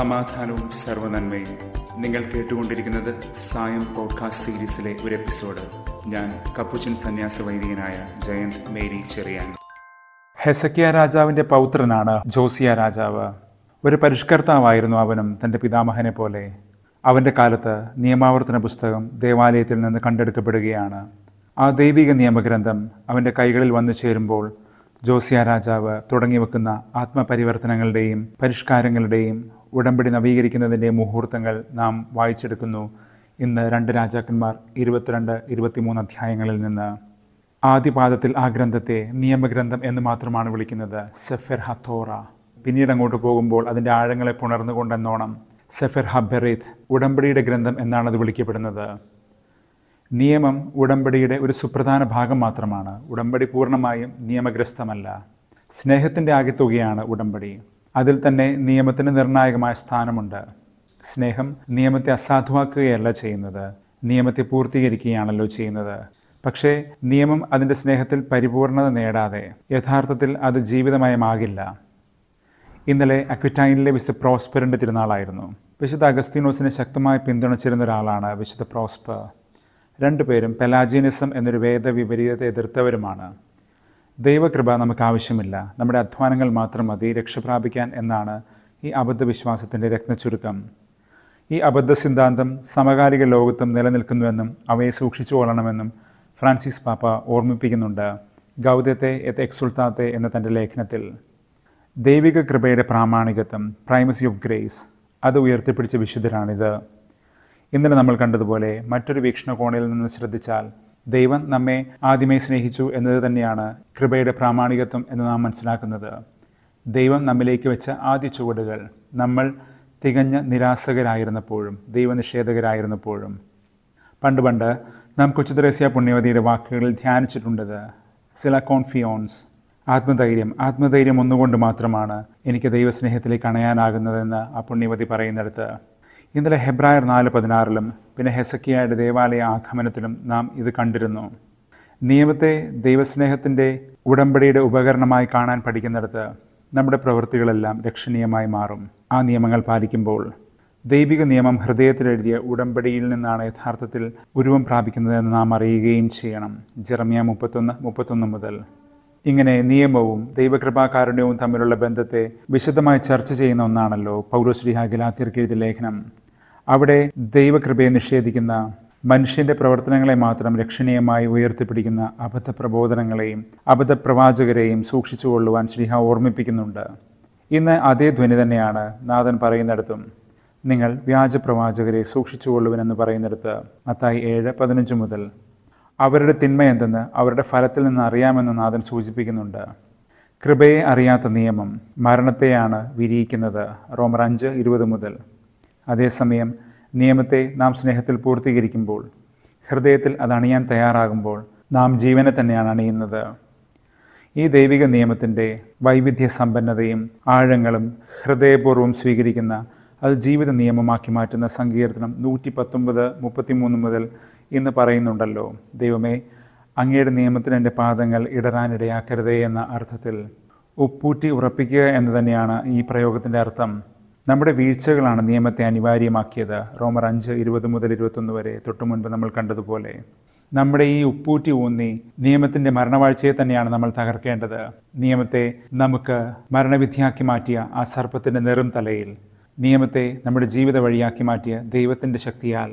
സമാധാനവും സർവനന്മയും നിങ്ങൾ കേട്ടുകൊണ്ടിരിക്കുന്നത് സായം പോഡ്കാസ്റ്റ് സീരീസിലെ ഒരു എപ്പിസോഡ് ഞാൻ കപ്പുച്ചൻ സന്യാസ വൈദികനായ ജയന്ത് മേരി ചെറിയാൻ ഹെസക്കിയ രാജാവിന്റെ പൗത്രനാണ് ജോസിയ രാജാവ് ഒരു പരിഷ്കർത്താവായിരുന്നു അവനും തൻ്റെ പിതാമഹനെ പോലെ അവൻ്റെ കാലത്ത് നിയമാവർത്തന പുസ്തകം ദേവാലയത്തിൽ നിന്ന് കണ്ടെടുക്കപ്പെടുകയാണ് ആ ദൈവിക നിയമഗ്രന്ഥം അവൻ്റെ കൈകളിൽ വന്നു ചേരുമ്പോൾ ജോസിയ രാജാവ് തുടങ്ങി വെക്കുന്ന ആത്മപരിവർത്തനങ്ങളുടെയും പരിഷ്കാരങ്ങളുടെയും ഉടമ്പടി നവീകരിക്കുന്നതിൻ്റെ മുഹൂർത്തങ്ങൾ നാം വായിച്ചെടുക്കുന്നു ഇന്ന് രണ്ട് രാജാക്കന്മാർ ഇരുപത്തിരണ്ട് ഇരുപത്തിമൂന്ന് അധ്യായങ്ങളിൽ നിന്ന് ആദ്യപാദത്തിൽ ആ ഗ്രന്ഥത്തെ നിയമഗ്രന്ഥം എന്ന് മാത്രമാണ് വിളിക്കുന്നത് സെഫർ ഹത്തോറ പിന്നീട് അങ്ങോട്ട് പോകുമ്പോൾ അതിൻ്റെ ആഴങ്ങളെ പുണർന്നുകൊണ്ടെന്നോണം സെഫർ ഹബെറീത്ത് ഉടമ്പടിയുടെ ഗ്രന്ഥം എന്നാണ് വിളിക്കപ്പെടുന്നത് നിയമം ഉടമ്പടിയുടെ ഒരു സുപ്രധാന ഭാഗം മാത്രമാണ് ഉടമ്പടി പൂർണ്ണമായും നിയമഗ്രസ്തമല്ല സ്നേഹത്തിൻ്റെ ആകെത്തുകയാണ് ഉടമ്പടി അതിൽ തന്നെ നിയമത്തിന് നിർണായകമായ സ്ഥാനമുണ്ട് സ്നേഹം നിയമത്തെ അസാധുവാക്കുകയല്ല ചെയ്യുന്നത് നിയമത്തെ പൂർത്തീകരിക്കുകയാണല്ലോ ചെയ്യുന്നത് പക്ഷേ നിയമം അതിൻ്റെ സ്നേഹത്തിൽ പരിപൂർണത നേടാതെ യഥാർത്ഥത്തിൽ അത് ജീവിതമയമാകില്ല ഇന്നലെ അക്വിറ്റൈനിലെ വിശുദ്ധ പ്രോസ്പെറിൻ്റെ തിരുനാളായിരുന്നു വിശുദ്ധ അഗസ്തീനോസിനെ ശക്തമായി പിന്തുണച്ചിരുന്ന ഒരാളാണ് വിശുദ്ധ പ്രോസ്പർ രണ്ടുപേരും പെലാജീനിസം എന്നൊരു വേദ വിപരീതത്തെ എതിർത്തവരുമാണ് ദൈവകൃപ നമുക്ക് ആവശ്യമില്ല നമ്മുടെ അധ്വാനങ്ങൾ മാത്രം മതി രക്ഷ പ്രാപിക്കാൻ എന്നാണ് ഈ അബദ്ധവിശ്വാസത്തിൻ്റെ രത്നച്ചുരുക്കം ഈ അബദ്ധ സിദ്ധാന്തം സമകാലിക ലോകത്തും നിലനിൽക്കുന്നുവെന്നും അവയെ സൂക്ഷിച്ചു കൊള്ളണമെന്നും ഫ്രാൻസിസ് പാപ്പ ഓർമ്മിപ്പിക്കുന്നുണ്ട് ഗൗതത്തെ എത്ത് എക്സുൽത്താത്തെ എന്ന തൻ്റെ ലേഖനത്തിൽ ദൈവിക കൃപയുടെ പ്രാമാണികത്വം പ്രൈമസി ഓഫ് ഗ്രേസ് അത് ഉയർത്തിപ്പിടിച്ച വിശുദ്ധരാണിത് ഇന്നലെ നമ്മൾ കണ്ടതുപോലെ മറ്റൊരു വീക്ഷണകോണിൽ നിന്ന് ശ്രദ്ധിച്ചാൽ ദൈവം നമ്മെ ആദ്യമേ സ്നേഹിച്ചു എന്നത് തന്നെയാണ് കൃപയുടെ പ്രാമാണികത്വം എന്ന് നാം മനസ്സിലാക്കുന്നത് ദൈവം നമ്മിലേക്ക് വെച്ച ആദ്യ ചുവടുകൾ നമ്മൾ തികഞ്ഞ നിരാസകരായിരുന്നപ്പോഴും ദൈവനിഷേധകരായിരുന്നപ്പോഴും പണ്ട് പണ്ട് നാം കൊച്ചുദ്രേസ്യ പുണ്യവതിയുടെ വാക്കുകളിൽ ധ്യാനിച്ചിട്ടുണ്ടത് സില കോൺഫിയോൺസ് ആത്മധൈര്യം ആത്മധൈര്യം ഒന്നുകൊണ്ട് മാത്രമാണ് എനിക്ക് ദൈവസ്നേഹത്തിലേക്ക് അണയാനാകുന്നതെന്ന് ആ പുണ്യവതി പറയുന്നിടത്ത് ഇന്നലെ ഹെബ്രായർ നാല് പതിനാറിലും പിന്നെ ഹെസക്കിയായുടെ ദേവാലയ ആഗമനത്തിലും നാം ഇത് കണ്ടിരുന്നു നിയമത്തെ ദൈവസ്നേഹത്തിൻ്റെ ഉടമ്പടിയുടെ ഉപകരണമായി കാണാൻ പഠിക്കുന്നിടത്ത് നമ്മുടെ പ്രവൃത്തികളെല്ലാം രക്ഷണീയമായി മാറും ആ നിയമങ്ങൾ പാലിക്കുമ്പോൾ ദൈവിക നിയമം ഹൃദയത്തിലെഴുതിയ ഉടമ്പടിയിൽ നിന്നാണ് യഥാർത്ഥത്തിൽ ഉരുവം പ്രാപിക്കുന്നതെന്ന് നാം അറിയുകയും ചെയ്യണം ജെറമിയ മുപ്പത്തൊന്ന് മുപ്പത്തൊന്ന് മുതൽ ഇങ്ങനെ നിയമവും ദൈവകൃപാകാരുണ്യവും തമ്മിലുള്ള ബന്ധത്തെ വിശദമായി ചർച്ച ചെയ്യുന്ന ഒന്നാണല്ലോ പൗരശ്രീഹ ലേഖനം അവിടെ ദൈവകൃപയെ നിഷേധിക്കുന്ന മനുഷ്യൻ്റെ പ്രവർത്തനങ്ങളെ മാത്രം രക്ഷണീയമായി ഉയർത്തിപ്പിടിക്കുന്ന അബദ്ധ പ്രബോധനങ്ങളെയും അബദ്ധ പ്രവാചകരെയും കൊള്ളുവാൻ ശ്രീഹ ഓർമ്മിപ്പിക്കുന്നുണ്ട് ഇന്ന് അതേ ധ്വനി തന്നെയാണ് നാഥൻ പറയുന്നിടത്തും നിങ്ങൾ വ്യാജപ്രവാചകരെ സൂക്ഷിച്ചുകൊള്ളുവിനെന്ന് പറയുന്നിടത്ത് മത്തായി ഏഴ് പതിനഞ്ച് മുതൽ അവരുടെ തിന്മ എന്തെന്ന് അവരുടെ ഫലത്തിൽ നിന്ന് അറിയാമെന്ന് നാഥൻ സൂചിപ്പിക്കുന്നുണ്ട് കൃപയെ അറിയാത്ത നിയമം മരണത്തെയാണ് വിരിയിക്കുന്നത് റോമർ അഞ്ച് ഇരുപത് മുതൽ അതേസമയം നിയമത്തെ നാം സ്നേഹത്തിൽ പൂർത്തീകരിക്കുമ്പോൾ ഹൃദയത്തിൽ അത് അണിയാൻ തയ്യാറാകുമ്പോൾ നാം ജീവനെ തന്നെയാണ് അണിയുന്നത് ഈ ദൈവിക നിയമത്തിൻ്റെ വൈവിധ്യ സമ്പന്നതയും ആഴങ്ങളും ഹൃദയപൂർവ്വം സ്വീകരിക്കുന്ന അത് ജീവിത നിയമമാക്കി മാറ്റുന്ന സങ്കീർത്തനം നൂറ്റി പത്തൊമ്പത് മുപ്പത്തിമൂന്ന് മുതൽ ഇന്ന് പറയുന്നുണ്ടല്ലോ ദൈവമേ അങ്ങയുടെ നിയമത്തിന് എൻ്റെ പാദങ്ങൾ ഇടരാനിടയാക്കരുതേ എന്ന അർത്ഥത്തിൽ ഉപ്പൂറ്റി ഉറപ്പിക്കുക എന്ന് തന്നെയാണ് ഈ പ്രയോഗത്തിൻ്റെ അർത്ഥം നമ്മുടെ വീഴ്ചകളാണ് നിയമത്തെ അനിവാര്യമാക്കിയത് റോമർ അഞ്ച് ഇരുപത് മുതൽ ഇരുപത്തൊന്ന് വരെ തൊട്ടു മുൻപ് നമ്മൾ കണ്ടതുപോലെ നമ്മുടെ ഈ ഉപ്പൂറ്റി ഊന്നി നിയമത്തിൻ്റെ മരണവാഴ്ചയെ തന്നെയാണ് നമ്മൾ തകർക്കേണ്ടത് നിയമത്തെ നമുക്ക് മരണവിധിയാക്കി മാറ്റിയ ആ സർപ്പത്തിൻ്റെ നെറും തലയിൽ നിയമത്തെ നമ്മുടെ ജീവിത വഴിയാക്കി മാറ്റിയ ദൈവത്തിൻ്റെ ശക്തിയാൽ